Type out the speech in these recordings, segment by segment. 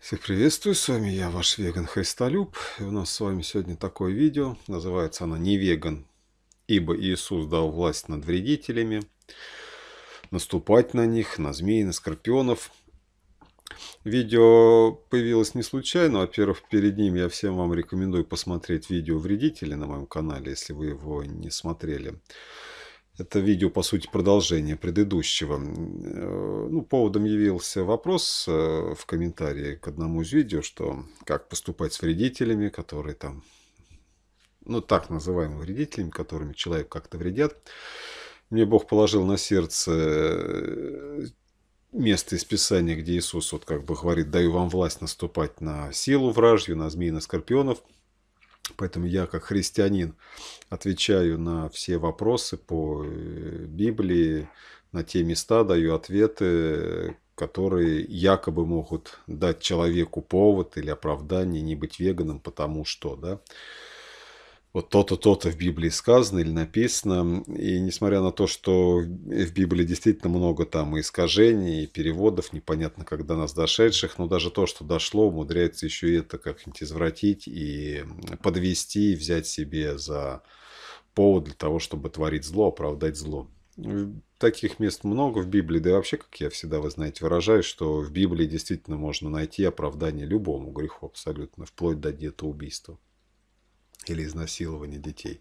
Всех приветствую, с вами я, ваш веган Христолюб. И у нас с вами сегодня такое видео, называется оно «Не веган, ибо Иисус дал власть над вредителями, наступать на них, на змей, на скорпионов». Видео появилось не случайно, во-первых, перед ним я всем вам рекомендую посмотреть видео «Вредители» на моем канале, если вы его не смотрели. Это видео, по сути, продолжение предыдущего. Э, ну, поводом явился вопрос э, в комментарии к одному из видео, что как поступать с вредителями, которые там, ну, так называемыми вредителями, которыми человек как-то вредят. Мне Бог положил на сердце э, место из Писания, где Иисус вот как бы говорит, даю вам власть наступать на силу вражью, на змеи, на скорпионов – Поэтому я, как христианин, отвечаю на все вопросы по э, Библии, на те места даю ответы, которые якобы могут дать человеку повод или оправдание не быть веганом, потому что, да вот то-то, то-то в Библии сказано или написано. И несмотря на то, что в Библии действительно много там и искажений, и переводов, непонятно, когда нас дошедших, но даже то, что дошло, умудряется еще и это как-нибудь извратить и подвести, и взять себе за повод для того, чтобы творить зло, оправдать зло. Таких мест много в Библии, да и вообще, как я всегда, вы знаете, выражаюсь, что в Библии действительно можно найти оправдание любому греху абсолютно, вплоть до где убийства или изнасилования детей.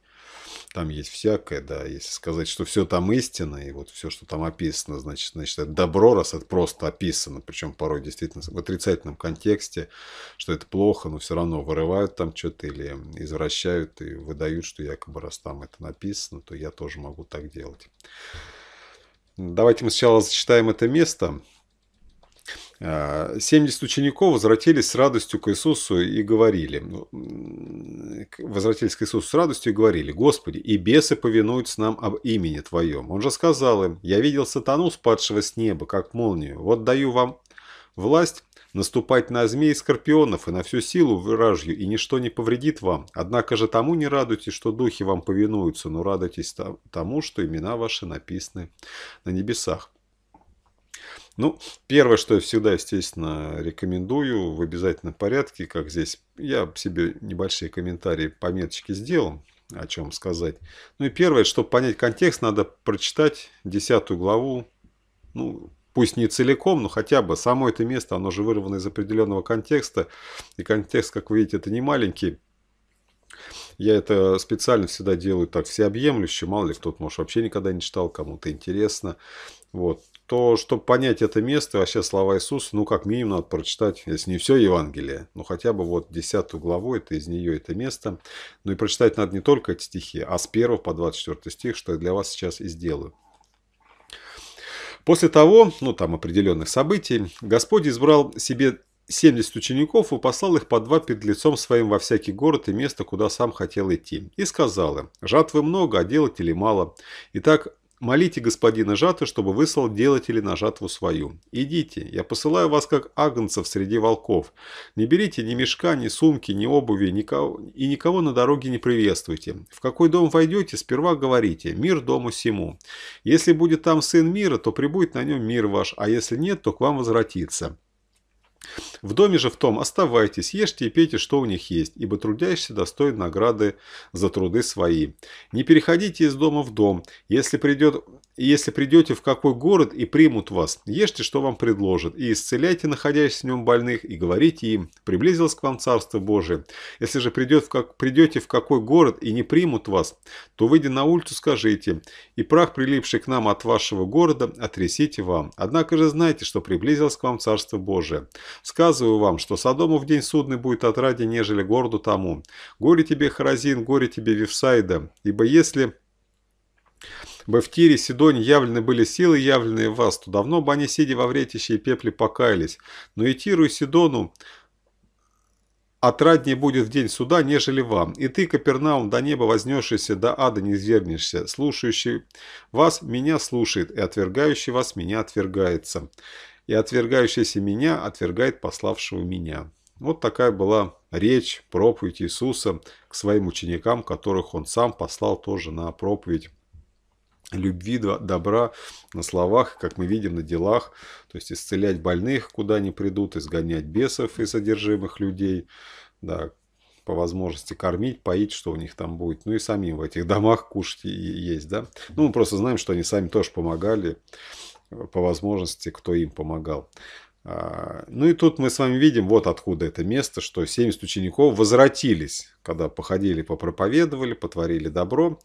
Там есть всякое, да, если сказать, что все там истина, и вот все, что там описано, значит, значит, это добро, раз это просто описано, причем порой действительно в отрицательном контексте, что это плохо, но все равно вырывают там что-то или извращают и выдают, что якобы раз там это написано, то я тоже могу так делать. Давайте мы сначала зачитаем это место. 70 а, учеников возвратились с радостью к Иисусу и говорили, ну, возвратились к Иисусу с радостью и говорили, «Господи, и бесы повинуются нам об имени Твоем». Он же сказал им, «Я видел сатану, спадшего с неба, как молнию. Вот даю вам власть наступать на змей и скорпионов и на всю силу вражью, и ничто не повредит вам. Однако же тому не радуйтесь, что духи вам повинуются, но радуйтесь тому, что имена ваши написаны на небесах. Ну, первое, что я всегда, естественно, рекомендую в обязательном порядке, как здесь я себе небольшие комментарии, пометочки сделал, о чем сказать. Ну и первое, чтобы понять контекст, надо прочитать 10 главу, ну, пусть не целиком, но хотя бы само это место, оно же вырвано из определенного контекста, и контекст, как вы видите, это не маленький. Я это специально всегда делаю так всеобъемлюще, мало ли кто-то, может, вообще никогда не читал, кому-то интересно. Вот. То, чтобы понять это место, вообще слова Иисуса, ну, как минимум, надо прочитать, если не все Евангелие, но ну, хотя бы вот 10 главу, это из нее это место. Ну и прочитать надо не только эти стихи, а с 1 по 24 стих, что я для вас сейчас и сделаю. После того, ну там определенных событий, Господь избрал себе 70 учеников и послал их по два перед лицом своим во всякий город и место, куда сам хотел идти. И сказал им, жатвы много, а делателей мало. Итак, молите господина жатвы, чтобы выслал делателей на жатву свою. Идите, я посылаю вас как агнцев среди волков. Не берите ни мешка, ни сумки, ни обуви, никого, и никого на дороге не приветствуйте. В какой дом войдете, сперва говорите «мир дому сему». Если будет там сын мира, то прибудет на нем мир ваш, а если нет, то к вам возвратится. В доме же в том оставайтесь, ешьте и пейте, что у них есть, ибо трудящийся достоин награды за труды свои. Не переходите из дома в дом. Если придет если придете в какой город и примут вас, ешьте, что вам предложат, и исцеляйте находящихся в нем больных, и говорите им, приблизилось к вам Царство Божие. Если же придет в как, придете в какой город и не примут вас, то выйдя на улицу, скажите, и прах, прилипший к нам от вашего города, отрисите вам. Однако же знайте, что приблизилось к вам Царство Божие. Сказываю вам, что Содому в день судный будет отраде, нежели городу тому. Горе тебе, Харазин, горе тебе, Вифсайда, ибо если бы в Тире, Сидоне явлены были силы, явленные в вас, то давно бы они, сидя во вретище и пепле, покаялись. Но и Тиру, и Сидону отраднее будет в день суда, нежели вам. И ты, Капернаум, до неба вознесшийся, до ада не звернешься. Слушающий вас меня слушает, и отвергающий вас меня отвергается. И отвергающийся меня отвергает пославшего меня». Вот такая была речь, проповедь Иисуса к своим ученикам, которых он сам послал тоже на проповедь любви, добра на словах, как мы видим, на делах. То есть исцелять больных, куда они придут, изгонять бесов и содержимых людей, да, по возможности кормить, поить, что у них там будет. Ну и самим в этих домах кушать и есть, да. Ну, мы просто знаем, что они сами тоже помогали, по возможности, кто им помогал. А, ну и тут мы с вами видим, вот откуда это место, что 70 учеников возвратились, когда походили, попроповедовали, потворили добро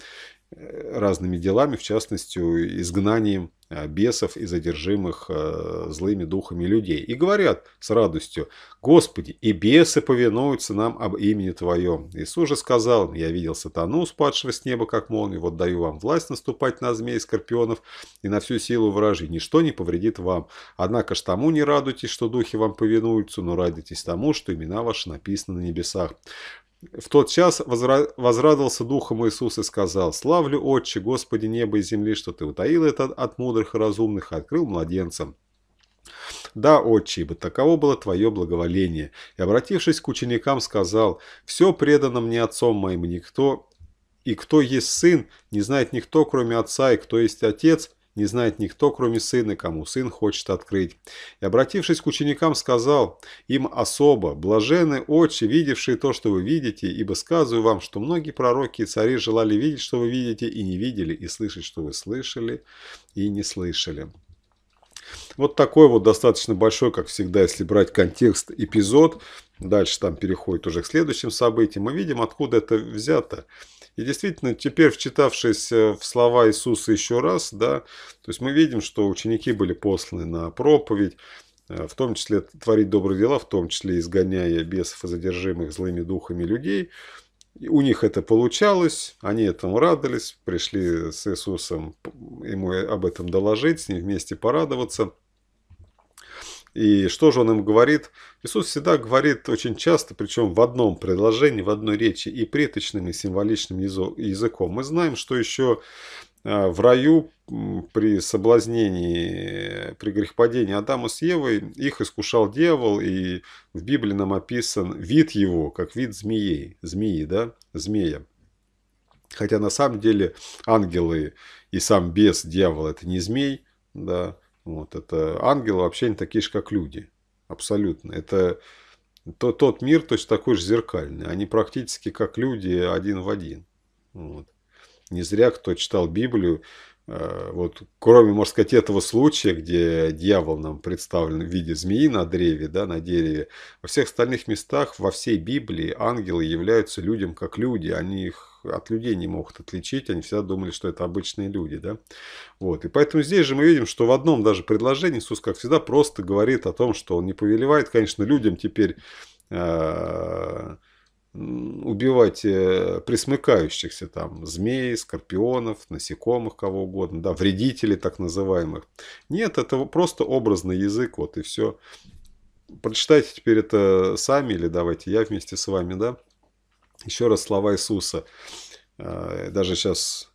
разными делами, в частности, изгнанием э, бесов и задержимых э, злыми духами людей. И говорят с радостью, «Господи, и бесы повинуются нам об имени Твоем». Иисус же сказал, «Я видел сатану, спадшего с неба, как молнию, вот даю вам власть наступать на змей, скорпионов и на всю силу вражи, ничто не повредит вам. Однако ж тому не радуйтесь, что духи вам повинуются, но радуйтесь тому, что имена ваши написаны на небесах». В тот час возрадовался Духом Иисус и сказал, «Славлю, Отче, Господи неба и земли, что Ты утаил это от мудрых и разумных и открыл младенцам». «Да, отче, ибо таково было твое благоволение». И, обратившись к ученикам, сказал, «Все предано мне отцом моим, и никто, и кто есть сын, не знает никто, кроме отца, и кто есть отец, не знает никто, кроме сына, кому сын хочет открыть. И, обратившись к ученикам, сказал им особо, «Блажены очи, видевшие то, что вы видите, ибо сказываю вам, что многие пророки и цари желали видеть, что вы видите, и не видели, и слышать, что вы слышали, и не слышали». Вот такой вот достаточно большой, как всегда, если брать контекст, эпизод. Дальше там переходит уже к следующим событиям. Мы видим, откуда это взято. И действительно, теперь, вчитавшись э, в слова Иисуса еще раз, да, то есть мы видим, что ученики были посланы на проповедь, э, в том числе творить добрые дела, в том числе изгоняя бесов и задержимых злыми духами людей. И у них это получалось, они этому радовались, пришли с Иисусом ему об этом доложить, с ним вместе порадоваться – и что же он им говорит? Иисус всегда говорит очень часто, причем в одном предложении, в одной речи, и приточным и символичным языком. Мы знаем, что еще а, в раю при соблазнении, при грехопадении Адама с Евой их искушал дьявол, и в Библии нам описан вид его, как вид змеи, змеи, да, змея. Хотя на самом деле ангелы и сам бес, дьявол – это не змей, да, вот, это ангелы вообще не такие же, как люди. Абсолютно. Это то, тот мир то есть такой же зеркальный. Они практически как люди один в один. Вот. Не зря кто читал Библию, э, вот кроме, можно сказать, этого случая, где дьявол нам представлен в виде змеи на древе, да, на дереве, во всех остальных местах, во всей Библии ангелы являются людям как люди, они их от людей не могут отличить, они всегда думали, что это обычные люди. Да? Вот. И поэтому здесь же мы видим, что в одном даже предложении Иисус, как всегда, просто говорит о том, что Он не повелевает, конечно, людям теперь э, убивать э, присмыкающихся там змей, скорпионов, насекомых, кого угодно, да, вредителей так называемых. Нет, это просто образный язык, вот и все. Прочитайте теперь это сами или давайте я вместе с вами, да. Еще раз слова Иисуса. А, даже сейчас...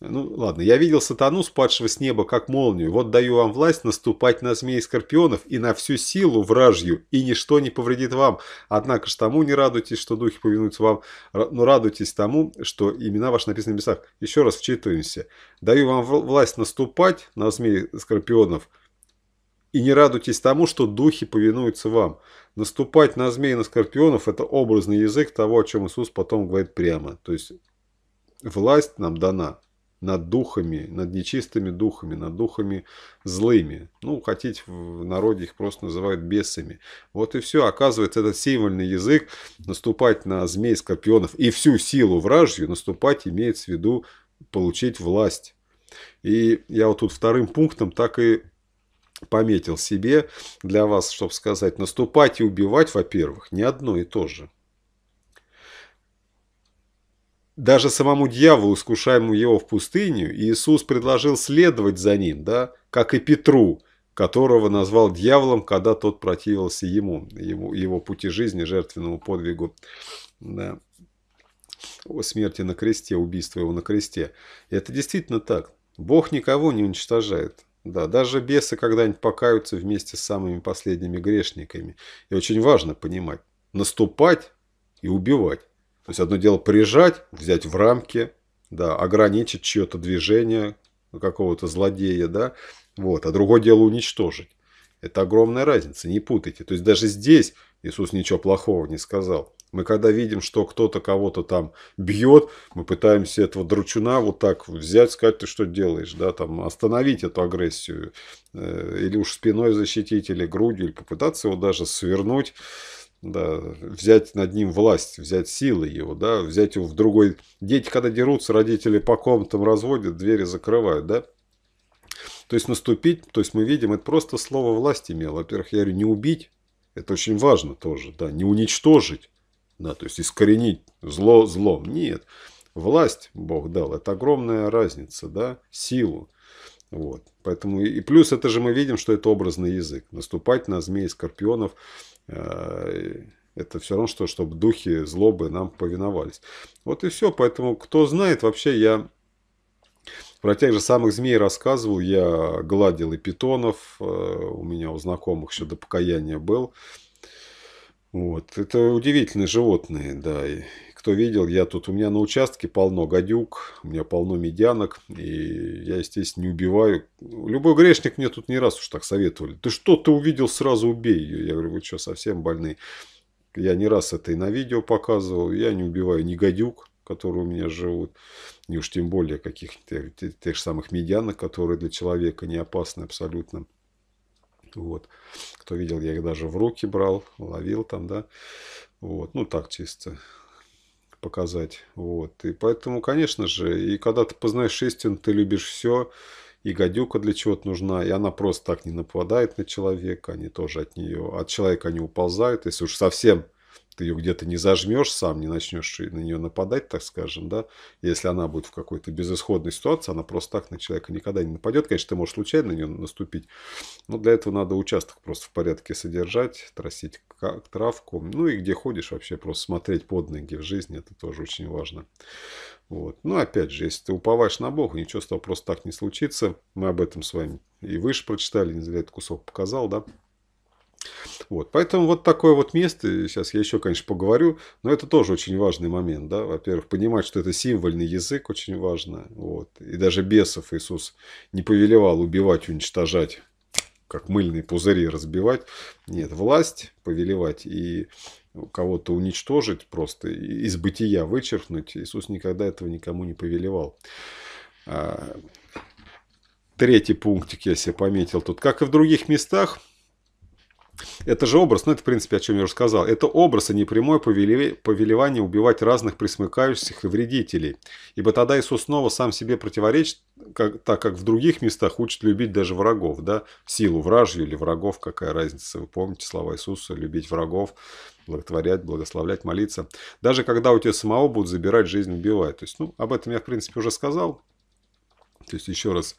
Ну, ладно. «Я видел сатану, спадшего с неба, как молнию. Вот даю вам власть наступать на змеи скорпионов и на всю силу вражью, и ничто не повредит вам. Однако ж тому не радуйтесь, что духи повинуются вам, но радуйтесь тому, что имена ваши написаны в небесах». Еще раз вчитываемся. «Даю вам власть наступать на змеи скорпионов, и не радуйтесь тому, что духи повинуются вам. Наступать на змей и на скорпионов – это образный язык того, о чем Иисус потом говорит прямо. То есть власть нам дана над духами, над нечистыми духами, над духами злыми. Ну, хотите, в народе их просто называют бесами. Вот и все. Оказывается, этот символьный язык наступать на змей, скорпионов и всю силу вражью наступать имеет в виду получить власть. И я вот тут вторым пунктом так и пометил себе для вас, чтобы сказать, наступать и убивать, во-первых, не одно и то же. Даже самому дьяволу, искушаемому его в пустыню, Иисус предложил следовать за ним, да, как и Петру, которого назвал дьяволом, когда тот противился ему, ему его пути жизни, жертвенному подвигу, да, смерти на кресте, убийство его на кресте. И это действительно так. Бог никого не уничтожает. Да, даже бесы когда-нибудь покаются вместе с самыми последними грешниками. И очень важно понимать, наступать и убивать. То есть одно дело прижать, взять в рамки, да, ограничить чье-то движение какого-то злодея, да, вот, а другое дело уничтожить. Это огромная разница, не путайте. То есть даже здесь Иисус ничего плохого не сказал. Мы когда видим, что кто-то кого-то там бьет, мы пытаемся этого дручуна вот так взять, сказать, ты что делаешь, да, там остановить эту агрессию, э, или уж спиной защитить, или грудью, или попытаться его даже свернуть, да, взять над ним власть, взять силы его, да, взять его в другой... Дети, когда дерутся, родители по комнатам разводят, двери закрывают, да, то есть наступить, то есть мы видим, это просто слово власть имело. Во-первых, я говорю, не убить, это очень важно тоже, да, не уничтожить да, то есть искоренить зло злом. Нет, власть Бог дал, это огромная разница, да, силу. Вот. Поэтому и плюс это же мы видим, что это образный язык. Наступать на змей, скорпионов, э, это все равно, что, чтобы духи злобы нам повиновались. Вот и все. Поэтому, кто знает, вообще я про тех же самых змей рассказывал. Я гладил и питонов. Э, у меня у знакомых еще до покаяния был. Вот. Это удивительные животные, да. И кто видел, я тут, у меня на участке полно гадюк, у меня полно медянок, и я, естественно, не убиваю. Любой грешник мне тут не раз уж так советовали. Ты что, ты увидел, сразу убей ее. Я говорю, вы что, совсем больны? Я не раз это и на видео показывал. Я не убиваю ни гадюк, которые у меня живут, ни уж тем более каких-то тех же самых медянок, которые для человека не опасны абсолютно. Вот. Кто видел, я их даже в руки брал, ловил там, да. Вот. Ну, так чисто показать. Вот. И поэтому, конечно же, и когда ты познаешь истину, ты любишь все, и гадюка для чего-то нужна, и она просто так не нападает на человека, они тоже от нее, от человека не уползают, если уж совсем ты ее где-то не зажмешь сам, не начнешь на нее нападать, так скажем, да, если она будет в какой-то безысходной ситуации, она просто так на человека никогда не нападет, конечно, ты можешь случайно на нее наступить, но для этого надо участок просто в порядке содержать, тросить травку, ну и где ходишь вообще просто смотреть под ноги в жизни, это тоже очень важно. Вот. Ну, опять же, если ты уповаешь на Бога, ничего с тобой просто так не случится. Мы об этом с вами и выше прочитали, не зря этот кусок показал, да. Вот, поэтому вот такое вот место, сейчас я еще, конечно, поговорю, но это тоже очень важный момент, да, во-первых, понимать, что это символьный язык очень важно, вот, и даже бесов Иисус не повелевал убивать, уничтожать, как мыльные пузыри разбивать, нет, власть повелевать и кого-то уничтожить просто, из бытия вычеркнуть, Иисус никогда этого никому не повелевал. А, третий пунктик я себе пометил тут. Как и в других местах, это же образ, ну это в принципе о чем я уже сказал. Это образ, а не прямое повелевание убивать разных присмыкающихся и вредителей. Ибо тогда Иисус снова сам себе противоречит, как, так как в других местах учит любить даже врагов, да, силу вражью или врагов, какая разница. Вы помните слова Иисуса, любить врагов, благотворять, благословлять, молиться. Даже когда у тебя самого будут забирать жизнь, убивать. То есть, ну, об этом я, в принципе, уже сказал. То есть, еще раз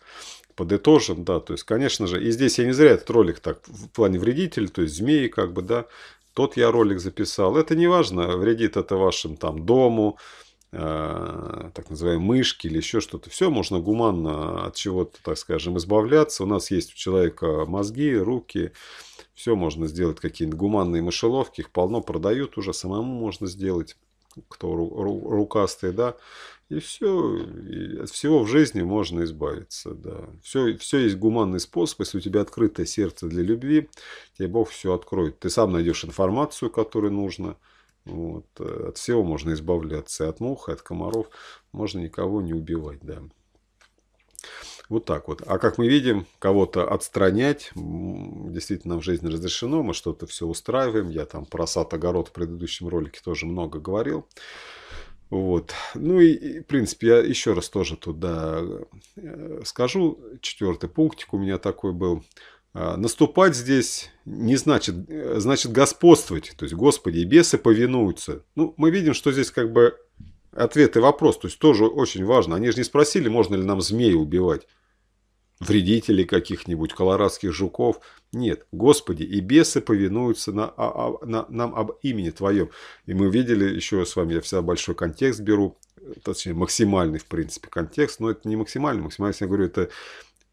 подытожим, да, то есть, конечно же, и здесь я не зря этот ролик так в плане вредитель, то есть змеи, как бы, да, тот я ролик записал. Это не важно, вредит это вашим там дому, э, так называемой мышки или еще что-то. Все можно гуманно от чего-то, так скажем, избавляться. У нас есть у человека мозги, руки, все можно сделать, какие-нибудь гуманные мышеловки, их полно продают уже, самому можно сделать, кто ру ру рукастый, да. И все, и от всего в жизни можно избавиться, да. Все, все есть гуманный способ, если у тебя открытое сердце для любви, тебе Бог все откроет. Ты сам найдешь информацию, которая нужна. Вот. Э, от всего можно избавляться, и от мух, и от комаров. Можно никого не убивать, да. Вот так вот. А как мы видим, кого-то отстранять, действительно, в жизни разрешено, мы что-то все устраиваем. Я там про сад-огород в предыдущем ролике тоже много говорил. Вот. Ну и, в принципе, я еще раз тоже туда э, скажу. Четвертый пунктик у меня такой был. А, Наступать здесь не значит, э, значит господствовать. То есть, Господи, и бесы повинуются. Ну, мы видим, что здесь как бы ответ и вопрос. То есть, тоже очень важно. Они же не спросили, можно ли нам змея убивать вредителей каких-нибудь, колорадских жуков. Нет, Господи, и бесы повинуются на, а, а, на, нам об имени Твоем. И мы видели еще с вами, я всегда большой контекст беру, э, точнее максимальный в принципе контекст, но это не максимальный, максимальный, я говорю, это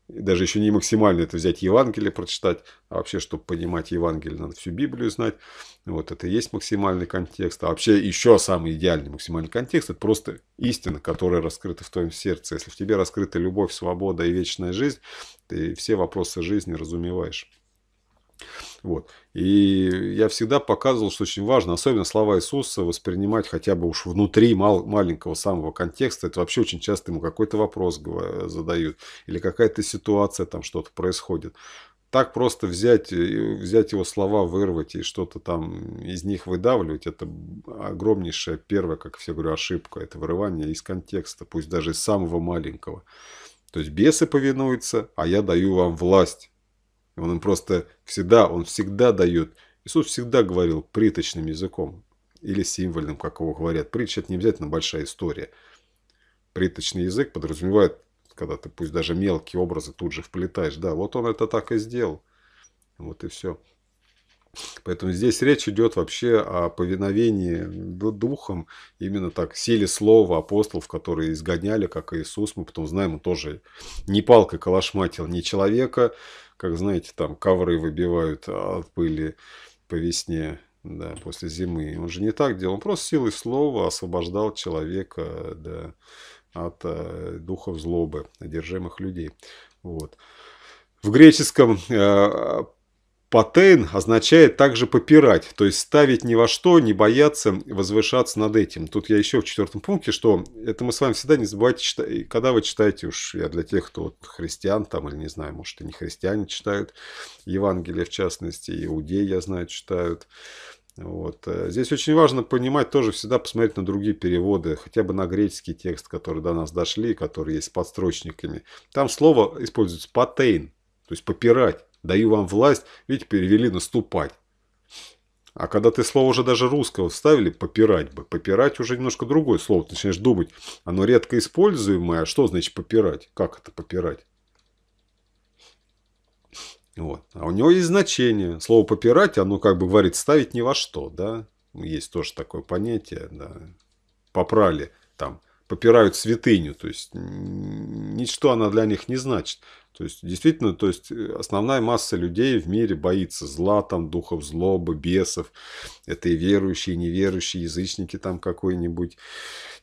даже еще не максимально это взять Евангелие прочитать, а вообще, чтобы понимать Евангелие, надо всю Библию знать. Вот это и есть максимальный контекст. А вообще еще самый идеальный максимальный контекст – это просто истина, которая раскрыта в твоем сердце. Если в тебе раскрыта любовь, свобода и вечная жизнь, ты все вопросы жизни разумеваешь. Вот. И я всегда показывал, что очень важно, особенно слова Иисуса, воспринимать хотя бы уж внутри мал, маленького самого контекста. Это вообще очень часто ему какой-то вопрос задают или какая-то ситуация там что-то происходит. Так просто взять, э, взять его слова, вырвать и что-то там из них выдавливать, это огромнейшая первая, как все говорю, ошибка. Это вырывание из контекста, пусть даже из самого маленького. То есть бесы повинуются, а я даю вам власть он им просто всегда, он всегда дает. Иисус всегда говорил приточным языком или символьным, как его говорят. притча это не обязательно большая история. Приточный язык подразумевает, когда ты пусть даже мелкие образы тут же вплетаешь. Да, вот он это так и сделал. Вот и все. Поэтому здесь речь идет вообще о повиновении духом, именно так, силе слова апостолов, которые изгоняли, как Иисус. Мы потом знаем, он тоже не палкой калашматил ни человека, как знаете, там ковры выбивают а, от пыли по весне, да, после зимы. Он же не так делал, он просто силой слова освобождал человека, да, от э, духов злобы, одержимых людей. Вот. В греческом э, патейн означает также попирать, то есть ставить ни во что, не бояться возвышаться над этим. Тут я еще в четвертом пункте, что это мы с вами всегда не забывайте читать, когда вы читаете, уж я для тех, кто вот христиан там или не знаю, может и не христиане читают, Евангелие в частности, иудеи, я знаю, читают. Вот. Э, здесь очень важно понимать тоже всегда посмотреть на другие переводы, хотя бы на греческий текст, который до нас дошли, который есть с подстрочниками. Там слово используется патейн, то есть «попирать». Даю вам власть, ведь перевели наступать. А когда ты слово уже даже русского вставили, попирать бы. Попирать уже немножко другое слово. Ты начинаешь думать, оно редко используемое, а что значит попирать? Как это попирать? Вот. А у него есть значение. Слово попирать, оно как бы говорит ставить ни во что, да? Есть тоже такое понятие, да. Попрали там попирают святыню, то есть ничто она для них не значит. То есть, действительно, то есть, э, основная масса людей в мире боится зла, там, духов злобы, бесов. Это и верующие, и неверующие, язычники там какой-нибудь.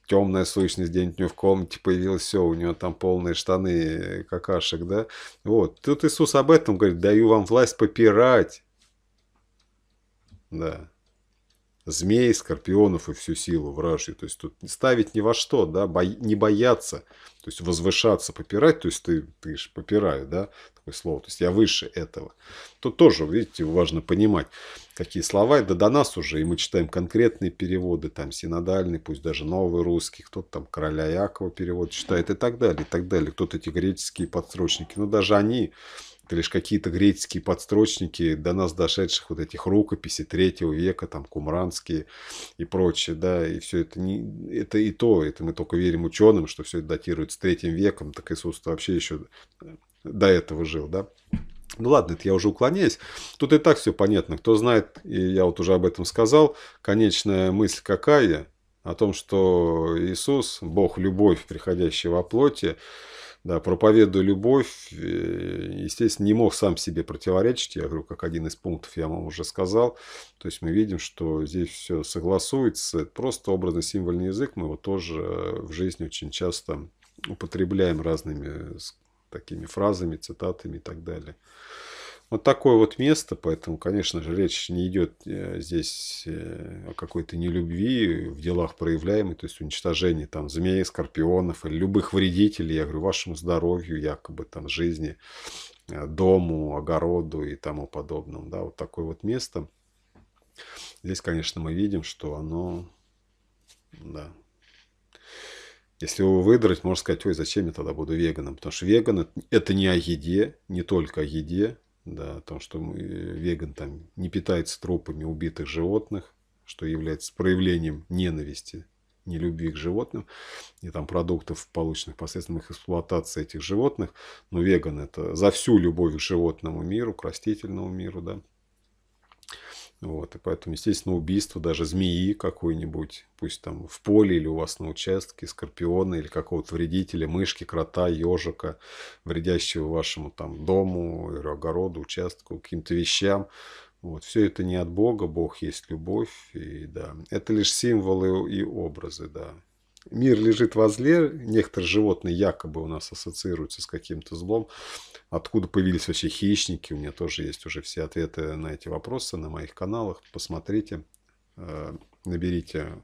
Темная сущность где-нибудь у него в комнате появилась, все, у него там полные штаны э, какашек, да. Вот. Тут Иисус об этом говорит, даю вам власть попирать. Да змей, скорпионов и всю силу вражью. То есть тут ставить ни во что, да, бо... не бояться, то есть возвышаться, попирать, то есть ты, ты же попираю, да, такое слово, то есть я выше этого. Тут тоже, видите, важно понимать, какие слова, да до нас уже, и мы читаем конкретные переводы, там синодальный, пусть даже новый русский, кто-то там короля Якова перевод читает и так далее, и так далее, кто-то эти греческие подстрочники, но даже они это лишь какие-то греческие подстрочники до нас дошедших вот этих рукописей третьего века, там, кумранские и прочее, да, и все это, не, это и то, это мы только верим ученым, что все это датируется третьим веком, так Иисус вообще еще э, до этого жил, да. Ну ладно, это я уже уклоняюсь. Тут и так все понятно. Кто знает, и я вот уже об этом сказал, конечная мысль какая? О том, что Иисус, Бог, любовь, приходящая во плоти, да, проповедую любовь, э, естественно, не мог сам себе противоречить. Я говорю, как один из пунктов я вам уже сказал. То есть мы видим, что здесь все согласуется. просто образно-символьный язык. Мы его тоже э, в жизни очень часто употребляем разными э, такими фразами, цитатами и так далее. Вот такое вот место, поэтому, конечно же, речь не идет э, здесь э, о какой-то нелюбви в делах проявляемой, то есть уничтожении там змей, скорпионов или любых вредителей, я говорю, вашему здоровью, якобы там жизни, э, дому, огороду и тому подобному. Да, вот такое вот место. Здесь, конечно, мы видим, что оно, да, если его выдрать, можно сказать, ой, зачем я тогда буду веганом? Потому что веган – это не о еде, не только о еде, да, о том, что э, веган там не питается тропами убитых животных, что является проявлением ненависти, нелюбви к животным, и там продуктов, полученных посредством их эксплуатации этих животных. Но веган – это за всю любовь к животному миру, к растительному миру, да. Вот, и поэтому, естественно, убийство даже змеи какой-нибудь, пусть там в поле или у вас на участке, скорпиона или какого-то вредителя, мышки, крота, ежика, вредящего вашему там дому, или огороду, участку, каким-то вещам. Вот, все это не от Бога, Бог есть любовь, и да, это лишь символы и образы, да. Мир лежит возле, некоторые животные якобы у нас ассоциируются с каким-то злом. Откуда появились вообще хищники? У меня тоже есть уже все ответы на эти вопросы на моих каналах. Посмотрите, э, наберите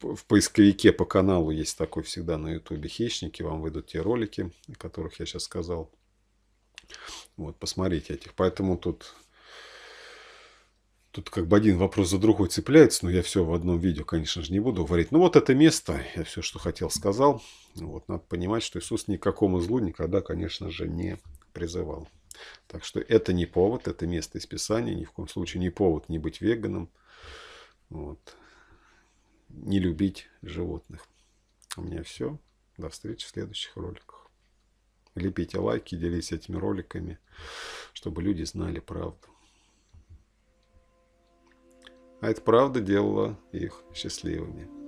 в поисковике по каналу есть такой всегда на ютубе «Хищники». Вам выйдут те ролики, о которых я сейчас сказал. Вот, посмотрите этих. Поэтому тут Тут как бы один вопрос за другой цепляется, но я все в одном видео, конечно же, не буду говорить. Ну вот это место, я все, что хотел, сказал. Вот, надо понимать, что Иисус ни к какому злу никогда, конечно же, не призывал. Так что это не повод, это место из Писания, ни в коем случае не повод не быть веганом, вот, не любить животных. У меня все. До встречи в следующих роликах. Лепите лайки, делитесь этими роликами, чтобы люди знали правду. А это правда делало их счастливыми.